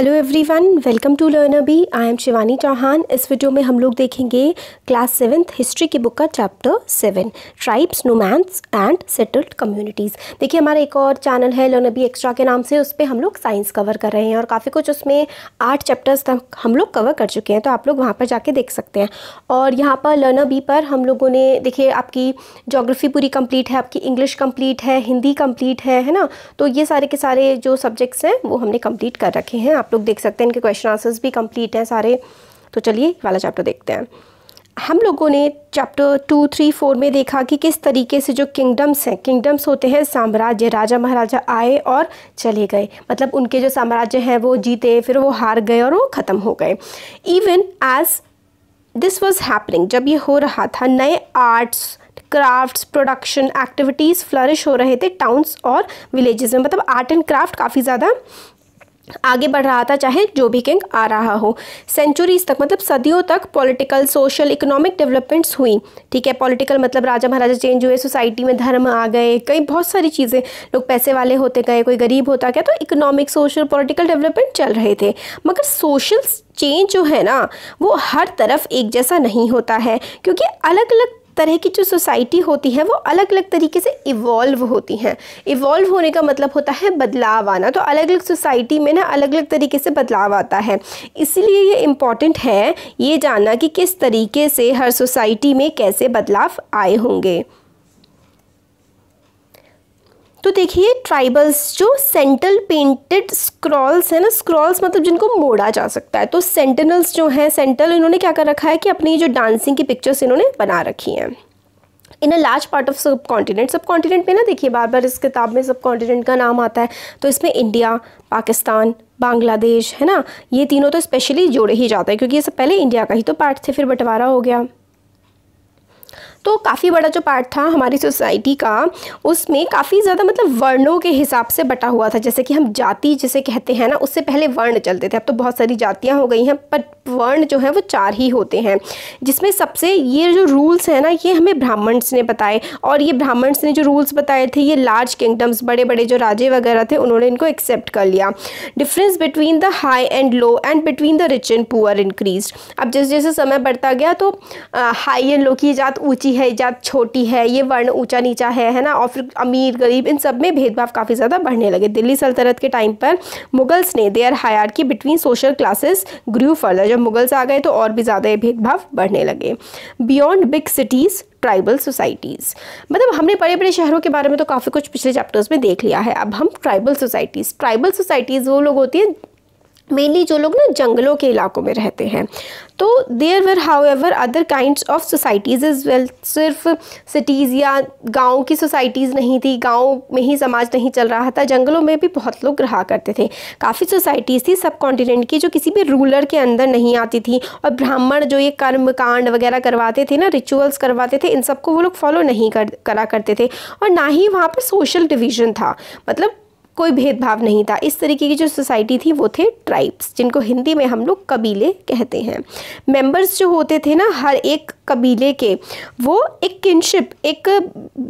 hello everyone welcome to learner B I am Shivani Chauhan इस video में हम लोग देखेंगे क्लास सेवन्थ हिस्ट्री की बुक का chapter seven tribes nomads and settled communities देखिए हमारा एक और चैनल है लर्नर बी एक्स्ट्रा के नाम से उस पर हम लोग साइंस कवर कर रहे हैं और काफ़ी कुछ उसमें आठ चैप्टर्स तक हम लोग कवर कर चुके हैं तो आप लोग वहाँ पर जाके देख सकते हैं और यहाँ पर लर्नर बी पर हम लोगों ने देखिए आपकी जोग्राफ़ी पूरी कम्प्लीट है आपकी इंग्लिश कम्प्लीट है हिंदी कम्प्लीट है है ना तो ये सारे के सारे जो सब्जेक्ट्स हैं वो हमने कम्प्लीट कर रखे हैं आप लोग देख सकते हैं इनके क्वेश्चन आंसर्स भी कंप्लीट हैं सारे तो चलिए वाला चैप्टर देखते हैं हम लोगों ने चैप्टर टू थ्री फोर में देखा कि किस तरीके से जो किंगडम्स हैं किंगडम्स होते हैं साम्राज्य राजा महाराजा आए और चले गए मतलब उनके जो साम्राज्य हैं वो जीते फिर वो हार गए और वो ख़त्म हो गए even as this was happening जब ये हो रहा था नए arts crafts production activities flourish हो रहे थे टाउन्स और विलेजेस में मतलब आर्ट एंड क्राफ्ट काफ़ी ज़्यादा आगे बढ़ रहा था चाहे जो भी किंग आ रहा हो सेंचुरीज तक मतलब सदियों तक पॉलिटिकल सोशल इकोनॉमिक डेवलपमेंट्स हुई ठीक है पॉलिटिकल मतलब राजा महाराजा चेंज हुए सोसाइटी में धर्म आ गए कई बहुत सारी चीज़ें लोग पैसे वाले होते गए कोई गरीब होता गया तो इकोनॉमिक सोशल पॉलिटिकल डेवलपमेंट चल रहे थे मगर सोशल चेंज जो है ना वो हर तरफ एक जैसा नहीं होता है क्योंकि अलग अलग तरह की जो सोसाइटी होती है वो अलग अलग तरीके से इवॉल्व होती हैं इवॉल्व होने का मतलब होता है बदलाव आना तो अलग अलग सोसाइटी में ना अलग अलग तरीके से बदलाव आता है इसलिए ये इम्पॉर्टेंट है ये जानना कि किस तरीके से हर सोसाइटी में कैसे बदलाव आए होंगे तो देखिए ट्राइबल्स जो सेंट्रल पेंटेड स्क्रॉल्स है ना स्क्रॉल्स मतलब जिनको मोड़ा जा सकता है तो सेंटिनल्स जो हैं सेंट्रल इन्होंने क्या कर रखा है कि अपनी जो डांसिंग की पिक्चर्स इन्होंने बना रखी हैं in a large part of subcontinent subcontinent में ना देखिए बार बार इस किताब में सब कॉन्टिनेंट का नाम आता है तो इसमें इंडिया पाकिस्तान बांग्लादेश है ना ये तीनों तो स्पेशली जोड़े ही जाते हैं क्योंकि ये सब पहले इंडिया का ही तो पार्ट थे फिर बंटवारा हो गया तो काफ़ी बड़ा जो पार्ट था हमारी सोसाइटी का उसमें काफ़ी ज़्यादा मतलब वर्णों के हिसाब से बटा हुआ था जैसे कि हम जाति जिसे कहते हैं ना उससे पहले वर्ण चलते थे अब तो बहुत सारी जातियाँ हो गई हैं पर वर्ण जो है वो चार ही होते हैं जिसमें सबसे ये जो रूल्स हैं ना ये हमें ब्राह्मण्स ने बताए और ये ब्राह्मण्स ने जो रूल्स बताए थे ये लार्ज किंगडम्स बड़े बड़े जो राजे वगैरह थे उन्होंने इनको एक्सेप्ट कर लिया difference between the high and low and between the rich and poor increase अब जैसे जैसे समय बढ़ता गया तो हाई एंड लो की जात ऊँची ऊंची है या छोटी है ये वर्ण ऊंचा नीचा है है ना और फिर अमीर गरीब इन सब में भेदभाव काफ़ी ज़्यादा बढ़ने लगे दिल्ली सल्तनत के टाइम पर मुगल्स ने their hierarchy between social classes grew further जब मुगल्स आ गए तो और भी ज़्यादा भेदभाव बढ़ने लगे beyond big cities tribal societies मतलब हमने बड़े बड़े शहरों के बारे में तो काफ़ी कुछ पिछले चैप्टर्स में देख लिया है अब हम ट्राइबल सोसाइटीज़ ट्राइबल सोसाइटीज़ वो लोग होती हैं मेनली जो लोग ना जंगलों के इलाकों में रहते हैं तो there were however other kind of societies as well सिर्फ सिटीज़ या गाँव की सोसाइटीज़ नहीं थी गाँव में ही समाज नहीं चल रहा था जंगलों में भी बहुत लोग रहा करते थे काफ़ी सोसाइटीज़ थी सब कॉन्टिनेंट की जो किसी भी रूलर के अंदर नहीं आती थी और ब्राह्मण जो ये कर्म कांड वगैरह करवाते थे ना रिचुअल्स करवाते थे इन सबको वो लोग फॉलो नहीं कर करा करते थे और ना ही वहाँ पर सोशल डिविज़न था मतलब कोई भेदभाव नहीं था इस तरीके की जो सोसाइटी थी वो थे ट्राइब्स जिनको हिंदी में हम लोग कबीले कहते हैं मेंबर्स जो होते थे ना हर एक कबीले के वो एक किनशिप एक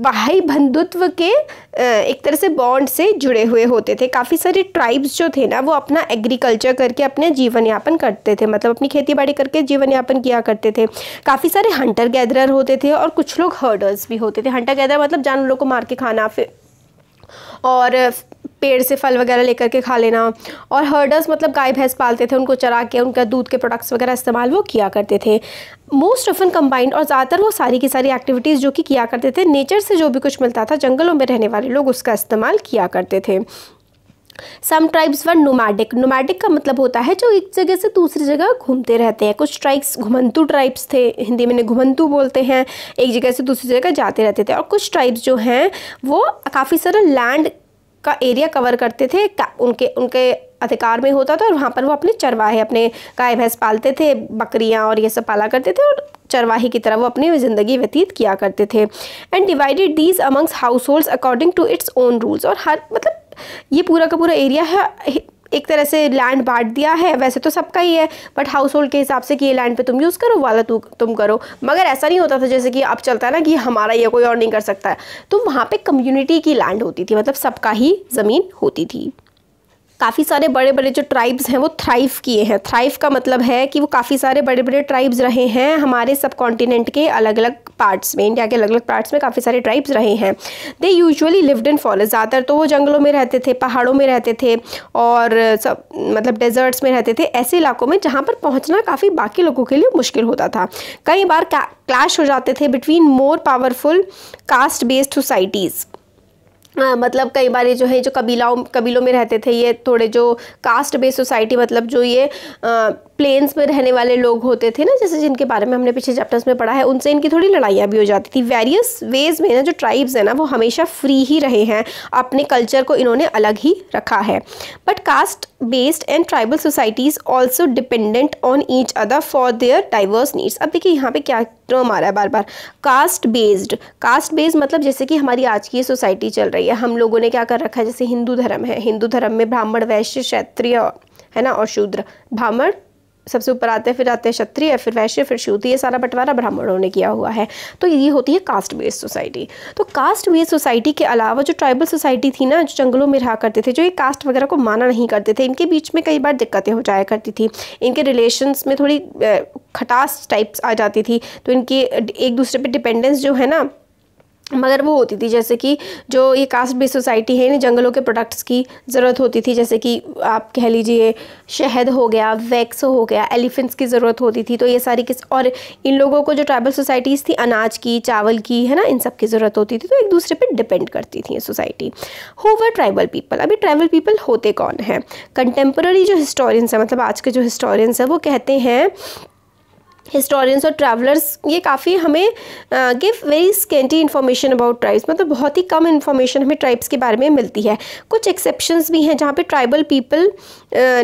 भाई बंधुत्व के एक तरह से बॉन्ड से जुड़े हुए होते थे काफ़ी सारे ट्राइब्स जो थे ना वो अपना एग्रीकल्चर करके अपने जीवन यापन करते थे मतलब अपनी खेती बाड़ी करके जीवन यापन किया करते थे काफ़ी सारे हंटर गैदरर होते थे और कुछ लोग हर्डर्स भी होते थे हंटर गैदर मतलब जानवरों को मार के खाना फिर और पेड़ से फल वगैरह लेकर के खा लेना और हर्डर्स मतलब गाय भैंस पालते थे उनको चरा के उनका दूध के प्रोडक्ट्स वगैरह इस्तेमाल वो किया करते थे मोस्ट ऑफन कम्बाइंड और ज़्यादातर वो सारी की सारी एक्टिविटीज़ जो कि किया करते थे नेचर से जो भी कुछ मिलता था जंगलों में रहने वाले लोग उसका इस्तेमाल किया करते थे some tribes were nomadic nomadic का मतलब होता है जो एक जगह से दूसरी जगह घूमते रहते हैं कुछ ट्राइब्स घुमंतु ट्राइब्स थे हिंदी में घुमंतु बोलते हैं एक जगह से दूसरी जगह जाते रहते थे और कुछ ट्राइब्स जो हैं वो काफ़ी सारा लैंड का एरिया कवर करते थे उनके उनके अधिकार में होता था और वहाँ पर वो अपने चरवाहे अपने गाय भैंस पालते थे बकरियाँ और ये सब पाला करते थे और चरवाहे की तरह वो अपनी ज़िंदगी व्यतीत किया करते थे and divided these amongst households according to its own rules और हर मतलब ये पूरा का पूरा एरिया है एक तरह से लैंड बांट दिया है वैसे तो सबका ही है बट हाउस होल्ड के हिसाब से कि ये लैंड पे तुम यूज़ करो वाला तू तुम करो मगर ऐसा नहीं होता था जैसे कि अब चलता है ना कि हमारा ये कोई और नहीं कर सकता है तो वहाँ पे कम्युनिटी की लैंड होती थी मतलब सबका ही ज़मीन होती थी काफ़ी सारे बड़े बड़े जो ट्राइब्स हैं वो थ्राइव किए हैं थ्राइव का मतलब है कि वो काफ़ी सारे बड़े बड़े ट्राइब्स रहे हैं हमारे सब कॉन्टिनेंट के अलग अलग पार्ट्स में इंडिया के अलग अलग पार्ट्स में काफ़ी सारे ट्राइब्स रहे हैं they usually lived in forest ज़्यादातर तो वो जंगलों में रहते थे पहाड़ों में रहते थे और सब मतलब डेजर्ट्स में रहते थे ऐसे इलाकों में जहाँ पर पहुँचना काफ़ी बाकी लोगों के लिए मुश्किल होता था कई बार क्लैश हो जाते थे between more powerful caste based societies हाँ, मतलब कई बार जो है जो कबीलाओं कबीलों में रहते थे ये थोड़े जो कास्ट बेस्ड सोसाइटी मतलब जो ये प्लेन्स में रहने वाले लोग होते थे ना जैसे जिनके बारे में हमने पिछले चैप्टर्स में पढ़ा है उनसे इनकी थोड़ी लड़ाइयाँ भी हो जाती थी वेरियस वेज में ना जो ट्राइब्स हैं ना वो हमेशा फ्री ही रहे हैं अपने कल्चर को इन्होंने अलग ही रखा है but caste based and tribal societies also dependent on each other for their diverse needs अब देखिए यहाँ पे क्या टर्म आ रहा है बार बार कास्ट बेस्ड कास्ट बेस्ड मतलब जैसे कि हमारी आज की सोसाइटी चल रही है हम लोगों ने क्या कर रखा है जैसे हिंदू धर्म है हिंदू धर्म में ब्राह्मण वैश्य क्षत्रिय है ना और शूद्र ब्राह्मण सबसे ऊपर आते हैं फिर आते हैं क्षत्रिय फिर वैश्य फिर श्यूति ये सारा बंटवारा ब्राह्मणों ने किया हुआ है तो ये होती है कास्ट बेस्ड सोसाइटी तो कास्ट बेस्ड सोसाइटी के अलावा जो ट्राइबल सोसाइटी थी ना जो जंगलों में रहा करते थे जो ये कास्ट वगैरह को माना नहीं करते थे इनके बीच में कई बार दिक्कतें हो जाया करती थी इनके रिलेशन्स में थोड़ी खटास टाइप्स आ जाती थी तो इनकी एक दूसरे पर डिपेंडेंस जो है ना मगर वो होती थी जैसे कि जो ये कास्ट बेस्ड सोसाइटी है इन्हें जंगलों के प्रोडक्ट्स की ज़रूरत होती थी जैसे कि आप कह लीजिए शहद हो गया वैक्स हो गया एलिफेंट्स की ज़रूरत होती थी तो ये सारी किस और इन लोगों को जो ट्राइबल सोसाइटीज़ थी अनाज की चावल की है ना इन सब की ज़रूरत होती थी तो एक दूसरे पर डिपेंड करती थी ये सोसाइटी हो ट्राइबल पीपल अभी ट्राइबल पीपल होते कौन हैं कंटेम्प्रेरी जो हिस्टोरियंस हैं मतलब आज के जो हिस्टोरियंस हैं वो कहते हैं हिस्टोरियंस और ट्रैवलर्स ये काफ़ी हमें give very scanty information about tribes मतलब बहुत ही कम इन्फॉर्मेशन हमें ट्राइब्स के बारे में मिलती है कुछ एक्सेप्शन भी हैं जहाँ पे ट्राइबल पीपल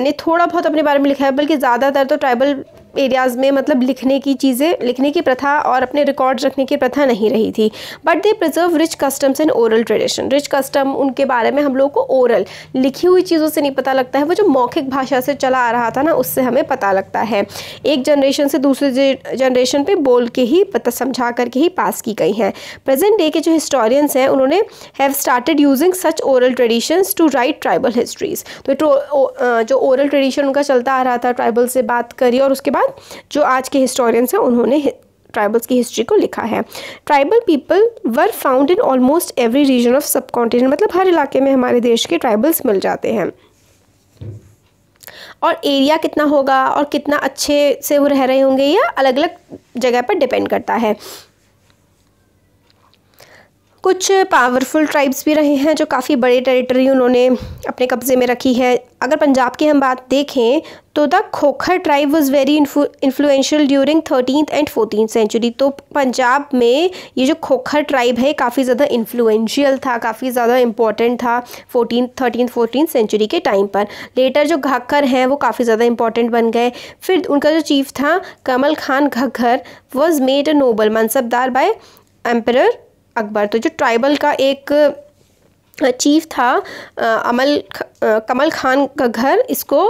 ने थोड़ा बहुत अपने बारे में लिखा है बल्कि ज़्यादातर तो ट्राइबल एरियाज़ में मतलब लिखने की चीज़ें लिखने की प्रथा और अपने रिकॉर्ड्स रखने की प्रथा नहीं रही थी but they preserve rich customs and oral tradition rich custom उनके बारे में हम लोग को ओरल लिखी हुई चीज़ों से नहीं पता लगता है वो जो मौखिक भाषा से चला आ रहा था ना उससे हमें पता लगता है एक जनरेशन से दूसरे जनरेशन पर बोल के ही पता समझा करके ही पास की गई हैं प्रेजेंट डे के जो हिस्टोरियंस हैं उन्होंने have started using such oral traditions to write tribal histories तो जो ओरल ट्रेडिशन उनका चलता आ रहा था ट्राइबल से बात करी और उसके बाद पर जो आज के हिस्टोरियंस हैं उन्होंने ट्राइबल्स की हिस्ट्री को लिखा है tribal people were found in almost every region of subcontinent मतलब हर इलाके में हमारे देश के ट्राइबल्स मिल जाते हैं और एरिया कितना होगा और कितना अच्छे से वो रह रहे होंगे या अलग अलग जगह पर डिपेंड करता है कुछ पावरफुल ट्राइब्स भी रहे हैं जो काफ़ी बड़े टेरिटरी उन्होंने अपने कब्ज़े में रखी है अगर पंजाब की हम बात देखें तो the Khokhar tribe was very influential during thirteen and fourteen century तो पंजाब में ये जो खोखर ट्राइब है काफ़ी ज़्यादा इन्फ्लुएंशियल था काफ़ी ज़्यादा इंपॉर्टेंट था फोर्टीन थर्टीन फोर्टीन सेंचुरी के टाइम पर लेटर जो घग्घर हैं वो काफ़ी ज़्यादा इंपॉर्टेंट बन गए फिर उनका जो चीफ था Kamal Khan Gakkhar was made a noble mansabdar by emperor Akbar तो जो ट्राइबल का एक चीफ था अमल कमल खान का घर इसको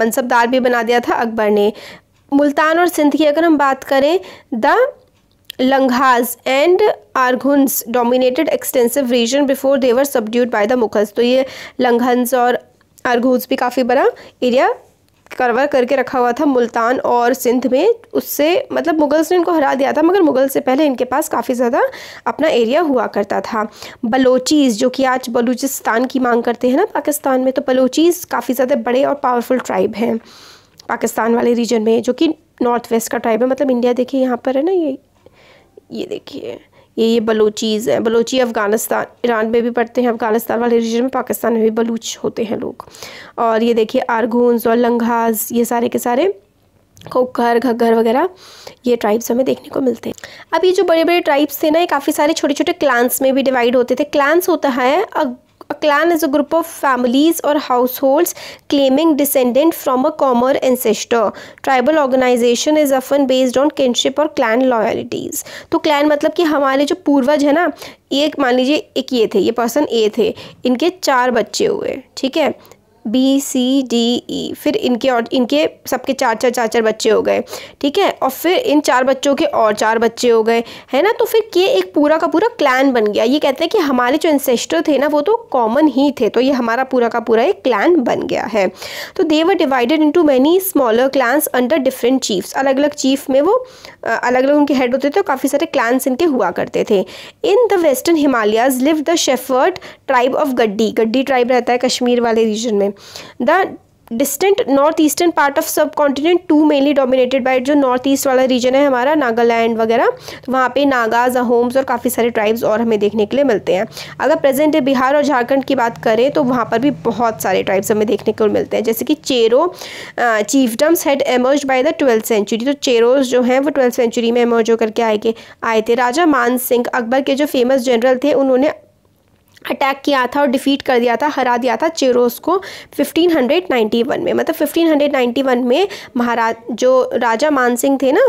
मनसबदार भी बना दिया था अकबर ने मुल्तान और सिंध की अगर हम बात करें the Langahs and Arghuns dominated extensive region before they were subdued by the Mughals तो ये लंघन्स और आर्गुन्स भी काफ़ी बड़ा एरिया करवर करके रखा हुआ था मुल्तान और सिंध में उससे मतलब मुगल्स ने इनको हरा दिया था मगर मुगल से पहले इनके पास काफ़ी ज़्यादा अपना एरिया हुआ करता था बलोचीज़ जो कि आज बलूचिस्तान की मांग करते हैं ना पाकिस्तान में तो बलोचीज़ काफ़ी ज़्यादा बड़े और पावरफुल ट्राइब हैं पाकिस्तान वाले रीजन में जो कि नॉर्थ वेस्ट का ट्राइब है मतलब इंडिया देखिए यहाँ पर है ना ये ये देखिए ये ये बलोचीज़ हैं बलोची अफ़गानिस्तान ईरान में भी पढ़ते हैं अफ़गानिस्तान वाले रीजन में पाकिस्तान में भी बलूच होते हैं लोग और ये देखिए आरगूनस और लंगाज ये सारे के सारे कोकर घग्घर वगैरह ये ट्राइब्स हमें देखने को मिलते हैं अब ये जो बड़े बड़े ट्राइब्स थे ना ये काफ़ी सारे छोटे छोटे क्लांस में भी डिवाइड होते थे क्लांस होता है clan is a group of families और household claiming descendant from a common ancestor tribal organisation is often based on kinship और क्लैन लॉयलिटीज तो क्लैन मतलब कि हमारे जो पूर्वज है ना ये मान लीजिए एक ये थे ये पर्सन ए थे इनके चार बच्चे हुए ठीक है बी सी डी ई फिर इनके और इनके सबके चार चार चार चार बच्चे हो गए ठीक है और फिर इन चार बच्चों के और चार बच्चे हो गए है ना तो फिर ये एक पूरा का पूरा क्लैन बन गया ये कहते हैं कि हमारे जो इंसेस्टर थे ना वो तो कॉमन ही थे तो ये हमारा पूरा का पूरा एक क्लैन बन गया है तो they were divided into many smaller clans under different chiefs अलग अलग चीफ में वो अलग अलग उनके हेड होते थे और काफ़ी सारे क्लैंस इनके हुआ करते थे in the western Himalayas live the shepherd tribe of Gaddi Gaddi tribe रहता है कश्मीर वाले रीजन में the distant north eastern part of subcontinent too mainly dominated by जो नॉर्थ ईस्ट वाला रीजन है हमारा नागालैंड वगैरह तो वहाँ पे नागाज अहोम्स और काफ़ी सारे ट्राइब्स और हमें देखने के लिए मिलते हैं अगर प्रेजेंट डे बिहार और झारखंड की बात करें तो वहाँ पर भी बहुत सारे ट्राइब्स हमें देखने को मिलते हैं जैसे कि Chero chiefdoms had emerge by the twelfth century तो चेरोज जो हैं वो ट्वेल्थ सेंचुरी में एमर्ज होकर के आए के आए थे राजा मान सिंह अकबर के जो फेमस जनरल थे उन्होंने अटैक किया था और डिफ़ीट कर दिया था हरा दिया था चेरोस को 1591 में मतलब 1591 में महाराज जो राजा मानसिंह थे ना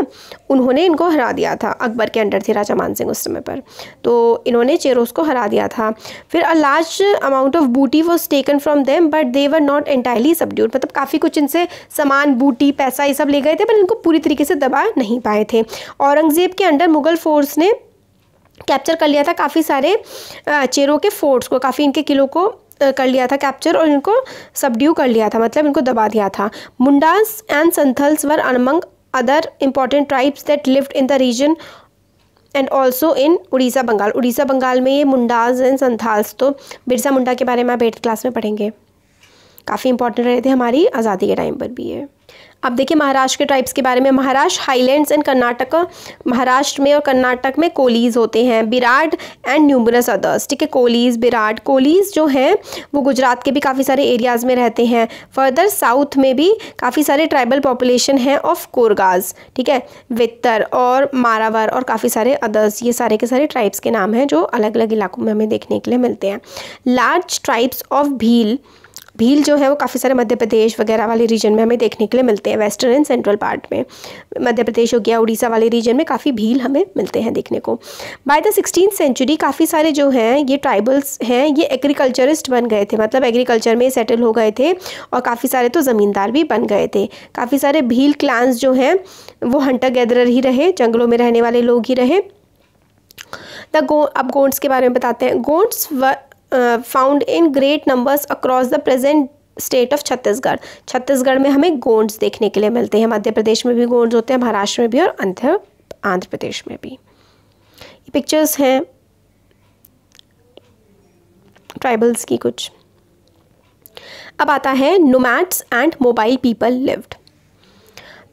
उन्होंने इनको हरा दिया था अकबर के अंडर थे राजा मानसिंह उस समय पर तो इन्होंने चेरोस को हरा दिया था फिर a large amount of booty was taken from them but they were not entirely subdued मतलब काफ़ी कुछ इनसे सामान बूटी पैसा ये सब ले गए थे पर इनको पूरी तरीके से दबा नहीं पाए थे औरंगज़ेब के अंडर मुगल फोर्स ने कैप्चर कर लिया था काफ़ी सारे चेरों के फोर्ट्स को काफ़ी इनके किलों को कर लिया था कैप्चर और इनको सबड्यू कर लिया था मतलब इनको दबा दिया था Mundas and Santhals were among other important tribes that lived in the region and also in Orissa Bengal Orissa Bengal में ये मुंडास एंड संथाल्स तो बिरसा मुंडा के बारे में आप एट्थ क्लास में पढ़ेंगे काफ़ी इंपॉर्टेंट रहे थे हमारी आज़ादी के टाइम पर भी ये अब देखिए महाराष्ट्र के ट्राइब्स के बारे में महाराष्ट्र हाईलैंड्स एंड कर्नाटक महाराष्ट्र में और कर्नाटक में कोलीज होते हैं बिराड एंड न्यूमरस अदर्स ठीक है कोलीज बिराड कोलीज जो हैं वो गुजरात के भी काफ़ी सारे एरियाज़ में रहते हैं फर्दर साउथ में भी काफ़ी सारे ट्राइबल पॉपुलेशन हैं ऑफ कोरगाज ठीक है वित्तर और मारावर और काफ़ी सारे अदर्स ये सारे के सारे ट्राइब्स के नाम हैं जो अलग अलग इलाकों में हमें देखने के लिए मिलते हैं large tribes of Bhil Bhil जो है वो काफ़ी सारे मध्य प्रदेश वगैरह वाले रीजन में हमें देखने के लिए मिलते हैं वेस्टर्न एंड सेंट्रल पार्ट में मध्य प्रदेश हो गया उड़ीसा वाले रीजन में काफ़ी भील हमें मिलते हैं देखने को बाय द सिक्सटीन सेंचुरी काफ़ी सारे जो हैं ये ट्राइबल्स हैं ये एग्रीकल्चरिस्ट बन गए थे मतलब एग्रीकल्चर में सेटल हो गए थे और काफ़ी सारे तो ज़मींदार भी बन गए थे काफ़ी सारे भील क्लांस जो हैं वो हंटर गैदरर ही रहे जंगलों में रहने वाले लोग ही रहे द गो अब गोंड्स के बारे में बताते हैं Gonds found in great numbers across the present state of Chhattisgarh Chhattisgarh में हमें गोंड्स देखने के लिए मिलते हैं मध्य प्रदेश में भी गोंड्स होते हैं महाराष्ट्र में भी और आंध्र आंध्र प्रदेश में भी ये पिक्चर्स हैं ट्राइबल्स की कुछ अब आता है nomads and mobile people lived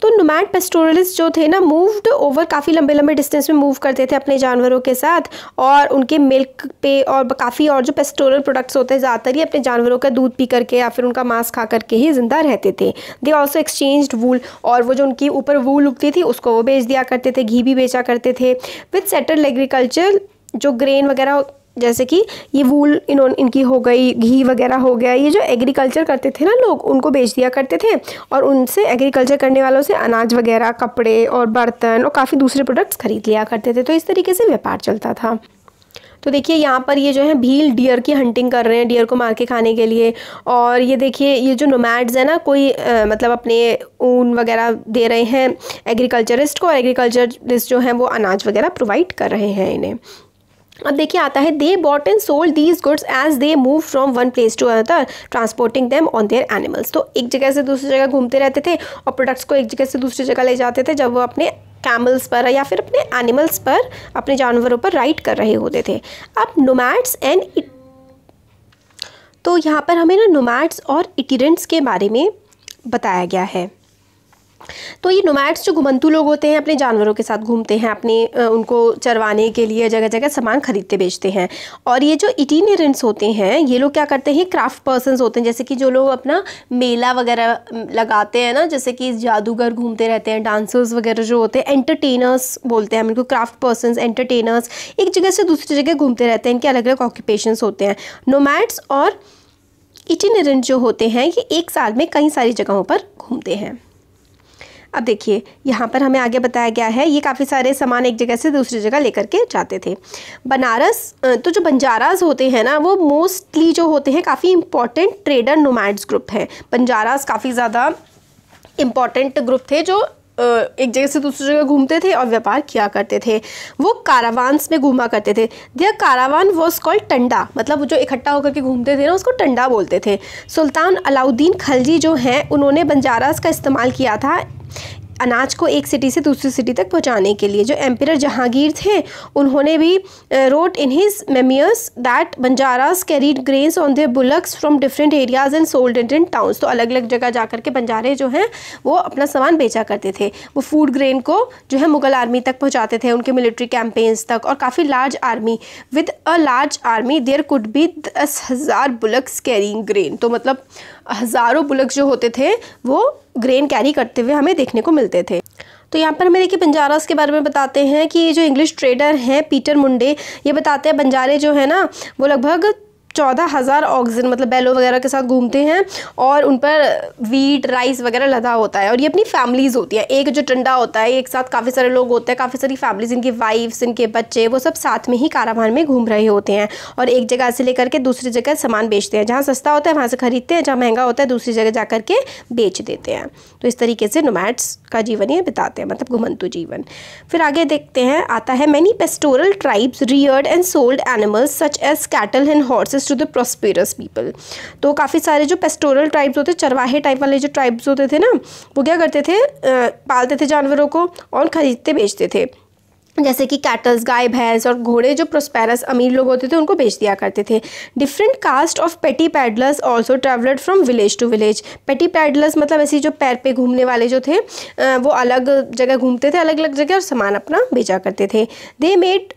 तो नुमैंड पेस्टोरलिस्ट जो थे ना मूव्ड ओवर काफ़ी लंबे लंबे डिस्टेंस में मूव करते थे अपने जानवरों के साथ और उनके मिल्क पे और काफ़ी और जो पेस्टोरल प्रोडक्ट्स होते हैं ज़्यादातर ही अपने जानवरों का दूध पी करके या फिर उनका मांस खा करके ही ज़िंदा रहते थे दे ऑल्सो एक्सचेंज वूल और वो जो उनकी ऊपर वूल उगती थी उसको वो बेच दिया करते थे घी भी बेचा करते थे विथ सेटल एग्रीकल्चर जो ग्रेन वगैरह जैसे कि ये वूल इन्होंने इनकी हो गई घी वगैरह हो गया ये जो एग्रीकल्चर करते थे ना लोग उनको बेच दिया करते थे और उनसे एग्रीकल्चर करने वालों से अनाज वगैरह कपड़े और बर्तन और काफ़ी दूसरे प्रोडक्ट्स खरीद लिया करते थे तो इस तरीके से व्यापार चलता था तो देखिए यहाँ पर ये जो है भील डियर की हंटिंग कर रहे हैं डियर को मार के खाने के लिए और ये देखिए ये जो नोमैड्स हैं ना कोई आ, मतलब अपने ऊन वगैरह दे रहे हैं एग्रीकल्चरिस्ट को एग्रीकल्चरिस्ट जो हैं वो अनाज वगैरह प्रोवाइड कर रहे हैं इन्हें अब देखिए आता है they bought and sold these goods as they move from one place to another transporting them on their animals तो एक जगह से दूसरी जगह घूमते रहते थे और प्रोडक्ट्स को एक जगह से दूसरी जगह ले जाते थे जब वो अपने कैमल्स पर या फिर अपने एनिमल्स पर अपने जानवरों पर राइड कर रहे होते थे अब नोमैट्स एंड तो यहाँ पर हमें ना नोमैट्स और इटिरेंट्स के बारे में बताया गया है तो ये नुमाइट्स जो घुमंतू लोग होते हैं अपने जानवरों के साथ घूमते हैं अपने उनको चरवाने के लिए जगह जगह सामान खरीदते बेचते हैं और ये जो इटीनियरेंट्स होते हैं ये लोग क्या करते हैं क्राफ्ट पर्सनस होते हैं जैसे कि जो लोग अपना मेला वगैरह लगाते हैं ना जैसे कि जादूगर घूमते रहते हैं डांसर्स वगैरह जो होते हैं एंटरटेनर्स बोलते हैं हम इनको क्राफ्ट पर्सन एंटरटेनर्स एक जगह से दूसरी जगह घूमते रहते हैं इनके अलग अलग ऑक्यूपेशंस होते हैं नोमैट्स और इटिनरेंट जो होते हैं ये एक साल में कई सारी जगहों पर घूमते हैं अब देखिए यहाँ पर हमें आगे बताया गया है ये काफ़ी सारे सामान एक जगह से दूसरी जगह लेकर के जाते थे बनारस तो जो बंजाराज होते हैं ना वो मोस्टली जो होते हैं काफ़ी इंपॉर्टेंट ट्रेडर नोमैड्स ग्रुप हैं बंजाराज काफ़ी ज़्यादा इम्पॉर्टेंट ग्रुप थे जो एक जगह से दूसरी जगह घूमते थे और व्यापार किया करते थे वो कारावांस में घूमा करते थे दिया कारावान वॉज कॉल्ड टंडा मतलब जो इकट्ठा होकर के घूमते थे ना उसको टंडा बोलते थे सुल्तान अलाउद्दीन खलजी जो हैं उन्होंने बंजारास का इस्तेमाल किया था अनाज को एक सिटी से दूसरी सिटी तक पहुंचाने के लिए जो एम्पियर जहांगीर थे उन्होंने भी wrote in his memoirs that Banjaras carried grains on their bullocks from different areas and sold in different towns तो अलग अलग जगह जाकर के बंजारे जो हैं वो अपना सामान बेचा करते थे वो फूड ग्रेन को जो है मुगल आर्मी तक पहुँचाते थे उनके मिलिट्री कैंपेन्स तक और काफ़ी large army with a large army there could be दस हज़ार बुलक्स कैरिंग ग्रेन तो मतलब हज़ारों बुलक्स जो होते थे वो ग्रेन कैरी करते हुए हमें देखने को मिलते थे तो यहाँ पर हमें देखिए बंजारा के बारे में बताते हैं कि ये जो इंग्लिश ट्रेडर हैं पीटर मुंडे ये बताते हैं बंजारे जो है ना वो लगभग चौदह हज़ार ऑक्सीजन मतलब बैलो वगैरह के साथ घूमते हैं और उन पर वीट राइस वगैरह लदा होता है और ये अपनी फैमिलीज़ होती है एक जो टंडा होता है एक साथ काफ़ी सारे लोग होते हैं काफ़ी सारी फैमिलीज़ इनकी वाइफ्स इनके बच्चे वो सब साथ में ही कारावान में घूम रहे होते हैं और एक जगह से लेकर के दूसरी जगह सामान बेचते हैं जहाँ सस्ता होता है वहाँ से ख़रीदते हैं जहाँ महंगा होता है दूसरी जगह जा के बेच देते हैं तो इस तरीके से नोमैट्स का जीवन ये बिताते हैं मतलब घुमंतु जीवन फिर आगे देखते हैं आता है many pastoral tribes reared and sold animals such as cattle and horses is to the prosperous people तो काफ़ी सारे जो पेस्टोरल ट्राइब्स होते चरवाहे टाइप वाले जो ट्राइब्स होते थे ना वो क्या करते थे पालते थे जानवरों को और ख़रीदते बेचते थे जैसे कि कैटल्स गाय भैंस और घोड़े जो प्रोस्पेरस अमीर लोग होते थे उनको बेच दिया करते थे different caste of petty peddlers also travelled from village to village petty peddlers मतलब ऐसे जो पैर पे घूमने वाले जो थे वो अलग जगह घूमते थे अलग अलग जगह और सामान अपना बेचा करते थे they made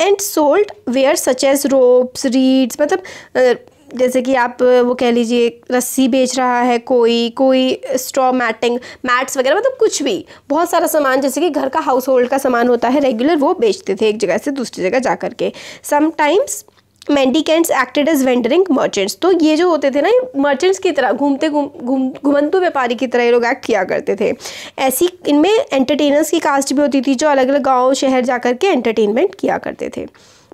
and sold wares such as ropes reeds मतलब जैसे कि आप वो कह लीजिए रस्सी बेच रहा है कोई कोई स्ट्रॉ मैटिंग मैट्स वगैरह मतलब कुछ भी बहुत सारा सामान जैसे कि घर का हाउस होल्ड का सामान होता है रेगुलर वो बेचते थे एक जगह से दूसरी जगह जा कर के sometimes mendicants acted as wandering merchants तो ये जो होते थे ना मर्चेंट्स की तरह घूमते घूमते घुमंतु व्यापारी की तरह ये लोग एक्ट किया करते थे ऐसी इनमें एंटरटेनर्स की कास्ट भी होती थी जो अलग अलग गांव शहर जा करके एंटरटेनमेंट किया करते थे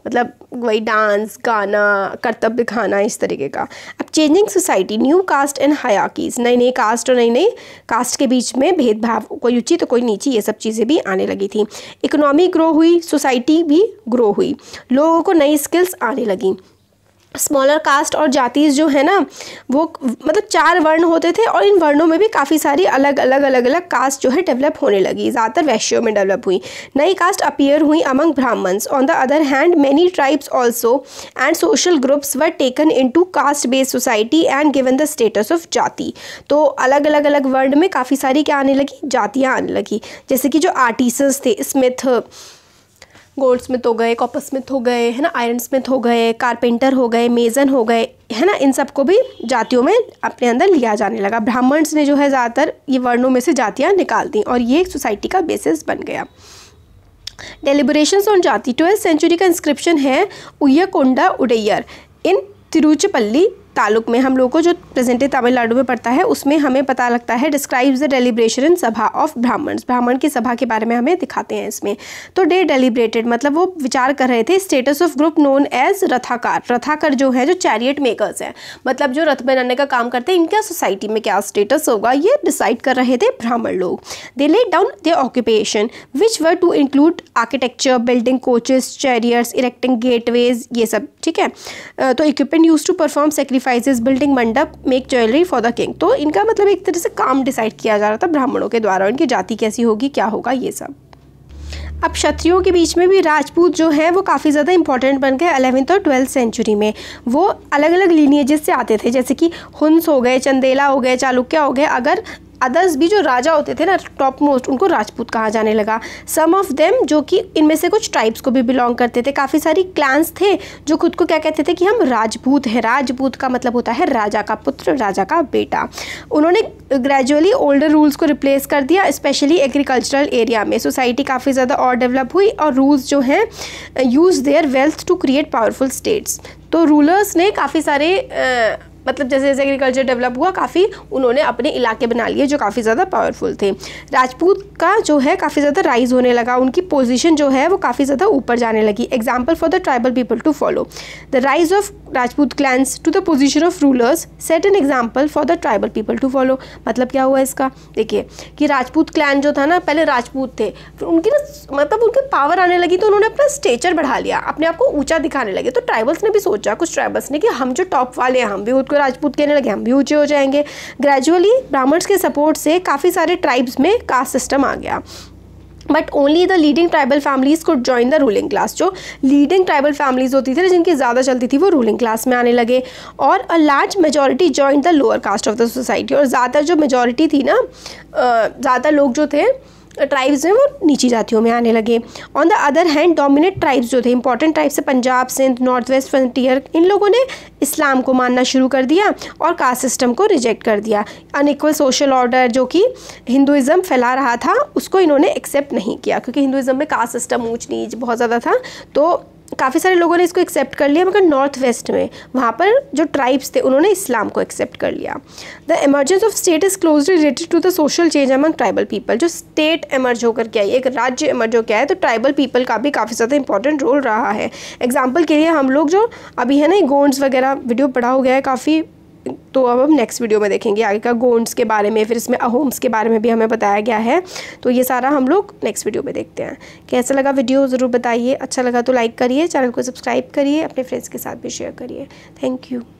मतलब वही डांस गाना कर्तव्य दिखाना इस तरीके का अब changing society new caste and hierarchies नई नई कास्ट और नई नई कास्ट के बीच में भेदभाव कोई ऊँची तो कोई नीची ये सब चीज़ें भी आने लगी थी इकोनॉमी ग्रो हुई सोसाइटी भी ग्रो हुई लोगों को नई स्किल्स आने लगी स्मॉलर कास्ट और जातीज जो है ना वो मतलब चार वर्ण होते थे और इन वर्णों में भी काफ़ी सारी अलग अलग अलग अलग कास्ट जो है डेवलप होने लगी ज़्यादातर वैश्यों में डेवलप हुई नई कास्ट अपीयर हुई among Brahmans on the other hand many tribes also and social groups were taken into caste based society and given the status of jati तो अलग अलग अलग वर्ण में काफ़ी सारी क्या आने लगी जातियाँ आने लगी जैसे कि जो आर्टिस्ट थे स्मिथ गोल्ड स्मिथ हो तो गए कॉपर स्मिथ हो तो गए है ना आयरन स्मिथ हो तो गए कारपेंटर हो गए मेजन हो गए है ना इन सबको भी जातियों में अपने अंदर लिया जाने लगा ब्राह्मण्स ने जो है ज़्यादातर ये वर्णों में से जातियाँ निकाल दी और ये एक सोसाइटी का बेसिस बन गया deliberation on jati twelfth century का इंस्क्रिप्शन है कोंडा उडैयर इन तिरुचपल्ली तालुक में हम लोगों को जो प्रेजेंटे तमिलनाडु में पड़ता है उसमें हमें पता लगता है डिस्क्राइब्स द डेलीब्रेशन इन सभा ऑफ ब्राह्मण्स ब्राह्मण की सभा के बारे में हमें दिखाते हैं इसमें तो डे डेलीब्रेटेड मतलब वो विचार कर रहे थे status of group known as rathakara rathakara जो है जो चैरियट मेकर्स हैं मतलब जो रथ बनाने का काम करते हैं इनका सोसाइटी में क्या स्टेटस होगा ये डिसाइड कर रहे थे ब्राह्मण लोग they laid down their occupation which were to include architecture building coaches chariots erecting gateways ये सब ठीक है तो इक्विपमेंट यूज टू परफॉर्म सेक्री sacrifices building mandap make jewellery for the king तो इनका मतलब एक तरह से काम डिसाइड किया जा रहा था ब्राह्मणों के द्वारा उनकी जाति कैसी होगी क्या होगा ये सब अब क्षत्रियों के बीच में भी राजपूत जो हैं वो काफ़ी ज़्यादा इंपॉर्टेंट बन गए अलेवेंथ और ट्वेल्थ सेंचुरी में वो अलग अलग लीनिएजेस से आते थे जैसे कि हुंस हो गए चंदेला हो गए चालुक्य हो गए अगर अदर्स भी जो राजा होते थे ना टॉप मोस्ट उनको राजपूत कहा जाने लगा सम ऑफ देम जो कि इनमें से कुछ ट्राइब्स को भी बिलोंग करते थे काफ़ी सारी क्लान्स थे जो खुद को क्या कहते थे कि हम राजपूत हैं राजपूत का मतलब होता है राजा का पुत्र राजा का बेटा उन्होंने ग्रेजुअली ओल्डर रूल्स को रिप्लेस कर दिया स्पेशली एग्रीकल्चरल एरिया में सोसाइटी काफ़ी ज़्यादा और डेवलप हुई और रूल्स जो हैं use their wealth to create powerful states तो रूलर्स ने काफ़ी सारे आ, मतलब जैसे जैसे एग्रीकल्चर डेवलप हुआ काफ़ी उन्होंने अपने इलाके बना लिए जो काफ़ी ज़्यादा पावरफुल थे राजपूत का जो है काफ़ी ज़्यादा राइज होने लगा उनकी पोजीशन जो है वो काफ़ी ज़्यादा ऊपर जाने लगी example for the tribal people to follow the rise of Rajput clans to the position of rulers set an example for the tribal people to follow मतलब क्या हुआ इसका देखिए कि राजपूत क्लैन जो था ना पहले राजपूत थे फिर उनकी ना मतलब उनकी पावर आने लगी तो उन्होंने अपना स्टेचर बढ़ा लिया अपने आप को ऊँचा दिखाने लगे तो ट्राइबल्स ने भी सोचा कुछ ट्राइबल्स ने कि हम जो टॉप वाले हैं हम भी को राजपूत कहने लगे हम भी ऊँचे हो जाएंगे ग्रेजुअली ब्राह्मण्स के सपोर्ट से काफ़ी सारे ट्राइब्स में कास्ट सिस्टम आ गया but only the leading tribal families को ज्वाइन द रूलिंग क्लास जो लीडिंग ट्राइबल फैमिलीज होती थी जिनकी ज़्यादा चलती थी वो रूलिंग क्लास में आने लगे और a large majority join the lower caste of the society और ज़्यादा जो मेजोरिटी थी ना ज़्यादा लोग जो थे ट्राइब्स हैं वो नीची जातियों में आने लगे on the other hand dominate tribes जो थे इंपॉर्टेंट ट्राइब्स से Punjab Sindh north west frontier इन लोगों ने इस्लाम को मानना शुरू कर दिया और कास्ट सिस्टम को रिजेक्ट कर दिया अनइक्वल सोशल ऑर्डर जो कि हिंदुज़म फैला रहा था उसको इन्होंने एक्सेप्ट नहीं किया क्योंकि हिंदुज़म में कास्ट सिस्टम ऊँच नीच बहुत ज़्यादा था तो काफ़ी सारे लोगों ने इसको एक्सेप्ट कर लिया मगर नॉर्थ वेस्ट में वहाँ पर जो ट्राइब्स थे उन्होंने इस्लाम को एक्सेप्ट कर लिया the emergence of state is closely related to the social change among tribal people जो स्टेट एमर्ज होकर के आई एक राज्य एमर्ज होकर आया तो ट्राइबल पीपल का भी काफ़ी ज़्यादा इंपॉर्टेंट रोल रहा है एग्जाम्पल के लिए हम लोग जो अभी है ना गोंड्स वगैरह वीडियो पढ़ा हो गया है काफ़ी तो अब हम नेक्स्ट वीडियो में देखेंगे आगे का गोंड्स के बारे में फिर इसमें अहोम्स के बारे में भी हमें बताया गया है तो ये सारा हम लोग नेक्स्ट वीडियो में देखते हैं कैसा लगा वीडियो ज़रूर बताइए अच्छा लगा तो लाइक करिए चैनल को सब्सक्राइब करिए अपने फ्रेंड्स के साथ भी शेयर करिए थैंक यू